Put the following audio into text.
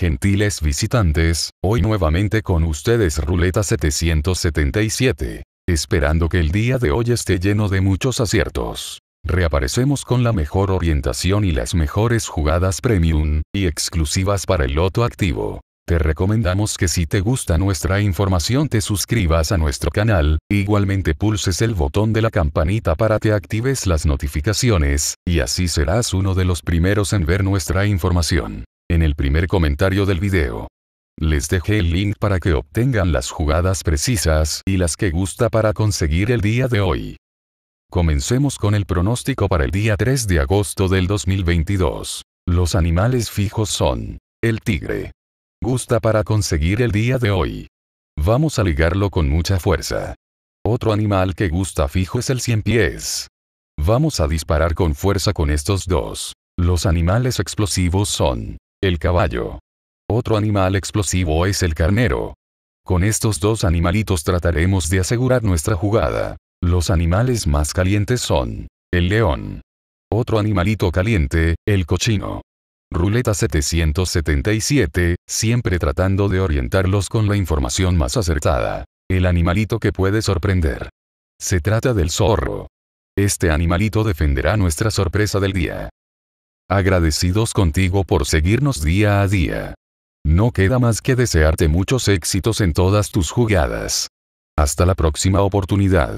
Gentiles visitantes, hoy nuevamente con ustedes Ruleta 777. Esperando que el día de hoy esté lleno de muchos aciertos. Reaparecemos con la mejor orientación y las mejores jugadas premium, y exclusivas para el loto activo. Te recomendamos que si te gusta nuestra información te suscribas a nuestro canal, igualmente pulses el botón de la campanita para que actives las notificaciones, y así serás uno de los primeros en ver nuestra información en el primer comentario del video. Les dejé el link para que obtengan las jugadas precisas y las que gusta para conseguir el día de hoy. Comencemos con el pronóstico para el día 3 de agosto del 2022. Los animales fijos son el tigre. Gusta para conseguir el día de hoy. Vamos a ligarlo con mucha fuerza. Otro animal que gusta fijo es el cien pies. Vamos a disparar con fuerza con estos dos. Los animales explosivos son el caballo. Otro animal explosivo es el carnero. Con estos dos animalitos trataremos de asegurar nuestra jugada. Los animales más calientes son el león. Otro animalito caliente, el cochino. Ruleta 777, siempre tratando de orientarlos con la información más acertada. El animalito que puede sorprender. Se trata del zorro. Este animalito defenderá nuestra sorpresa del día agradecidos contigo por seguirnos día a día. No queda más que desearte muchos éxitos en todas tus jugadas. Hasta la próxima oportunidad.